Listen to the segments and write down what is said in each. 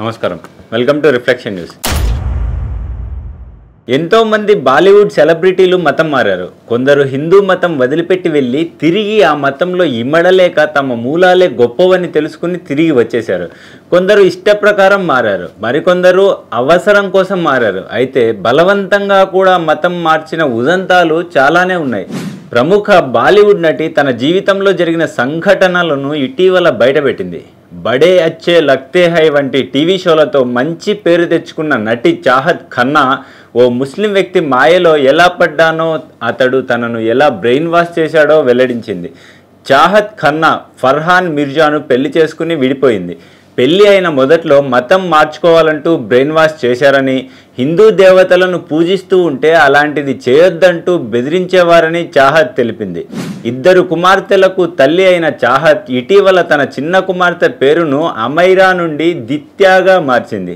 నమస్కారం welcome to reflection news ఎంతోమంది బాలీవుడ్ సెలబ్రిటీలు మతం మారారు కొందరు హిందూ మతం వదిలిపెట్టి వెళ్ళి తిరిగి ఆ మతంలో ఇమ్మడలేక తమ మూలాలే గొప్పవని తెలుసుకుని తిరిగి వచ్చేశారు కొందరు ఇష్టప్రకారం మారారు మరికొందరు అవసరం కోసం మారారు అయితే బలవంతంగా కూడా మతం మార్చిన ఉదంతాలు చాలానే ఉన్నాయి ప్రముఖ బాలీవుడ్ నటి తన జీవితంలో జరిగిన సంఘటనలను ఇటీవల బయటపెట్టింది బడే అచ్చే లక్తే హై వంటి టీవీ షోలతో మంచి పేరు తెచ్చుకున్న నటి చాహత్ ఖన్నా ఓ ముస్లిం వ్యక్తి మాయలో ఎలా పడ్డానో అతడు తనను ఎలా బ్రెయిన్ వాష్ చేశాడో వెల్లడించింది చాహత్ ఖన్నా ఫర్హాన్ మిర్జాను పెళ్లి చేసుకుని విడిపోయింది పెళ్లి అయిన మొదట్లో మతం మార్చుకోవాలంటూ బ్రెయిన్ వాష్ చేశారని హిందూ దేవతలను పూజిస్తూ ఉంటే అలాంటిది చేయొద్దంటూ బెదిరించేవారని చాహత్ తెలిపింది ఇద్దరు కుమార్తెలకు తల్లి అయిన చాహత్ ఇటీవల తన చిన్న కుమార్తె పేరును అమైరా నుండి దిత్యాగా మార్చింది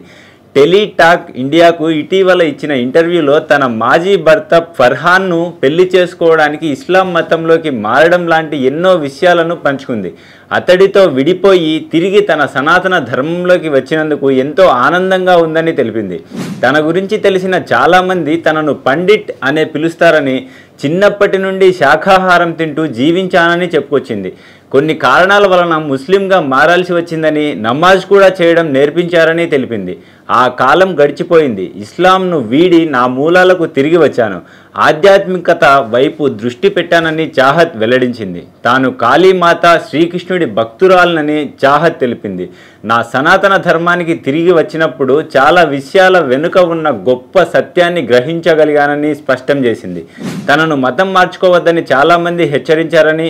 టెలిటాక్ ఇండియాకు ఇటీవల ఇచ్చిన ఇంటర్వ్యూలో తన మాజీ భర్త ఫర్హాన్ను పెళ్లి చేసుకోవడానికి ఇస్లాం మతంలోకి మారడం లాంటి ఎన్నో విషయాలను పంచుకుంది అతడితో విడిపోయి తిరిగి తన సనాతన ధర్మంలోకి వచ్చినందుకు ఎంతో ఆనందంగా ఉందని తెలిపింది తన గురించి తెలిసిన చాలామంది తనను పండిట్ అనే పిలుస్తారని చిన్నప్పటి నుండి శాఖాహారం తింటూ జీవించానని చెప్పుకొచ్చింది కొన్ని కారణాల వలన ముస్లింగా మారాల్సి వచ్చిందని నమాజ్ కూడా చేయడం నేర్పించారని తెలిపింది ఆ కాలం గడిచిపోయింది ఇస్లాంను వీడి నా మూలాలకు తిరిగి వచ్చాను ఆధ్యాత్మికత వైపు దృష్టి పెట్టానని చాహత్ వెల్లడించింది తాను కాళీమాత శ్రీకృష్ణుడి భక్తురాలనని చాహత్ తెలిపింది నా సనాతన ధర్మానికి తిరిగి వచ్చినప్పుడు చాలా విషయాల వెనుక ఉన్న గొప్ప సత్యాన్ని గ్రహించగలిగానని స్పష్టం చేసింది తనను మతం మార్చుకోవద్దని చాలామంది హెచ్చరించారని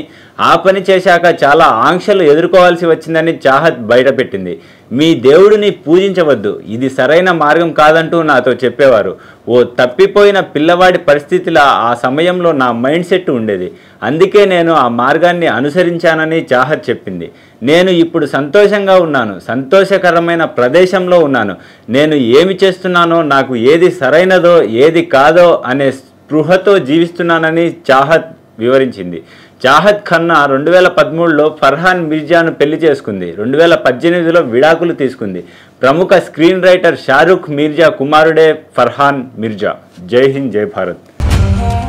ఆ పని చేశాక చాలా ఆంక్షలు ఎదుర్కోవాల్సి వచ్చిందని చాహత్ బయటపెట్టింది మీ దేవుడిని పూజించవద్దు ఇది సరైన మార్గం కాదంటూ నాతో చెప్పేవారు ఓ తప్పిపోయిన పిల్లవాడి పరిస్థితిలా ఆ సమయంలో నా మైండ్ సెట్ ఉండేది అందుకే నేను ఆ మార్గాన్ని అనుసరించానని చాహత్ చెప్పింది నేను ఇప్పుడు సంతోషంగా ఉన్నాను సంతోషకరమైన ప్రదేశంలో ఉన్నాను నేను ఏమి చేస్తున్నానో నాకు ఏది సరైనదో ఏది కాదో అనే స్పృహతో జీవిస్తున్నానని చాహత్ వివరించింది చాహత్ ఖన్నా రెండు వేల పదమూడులో ఫర్హాన్ మిర్జాను పెళ్లి చేసుకుంది రెండు వేల పద్దెనిమిదిలో విడాకులు తీసుకుంది ప్రముఖ స్క్రీన్ రైటర్ షారుఖ్ మిర్జా కుమారుడే ఫర్హాన్ మిర్జా జై హింద్ జై భారత్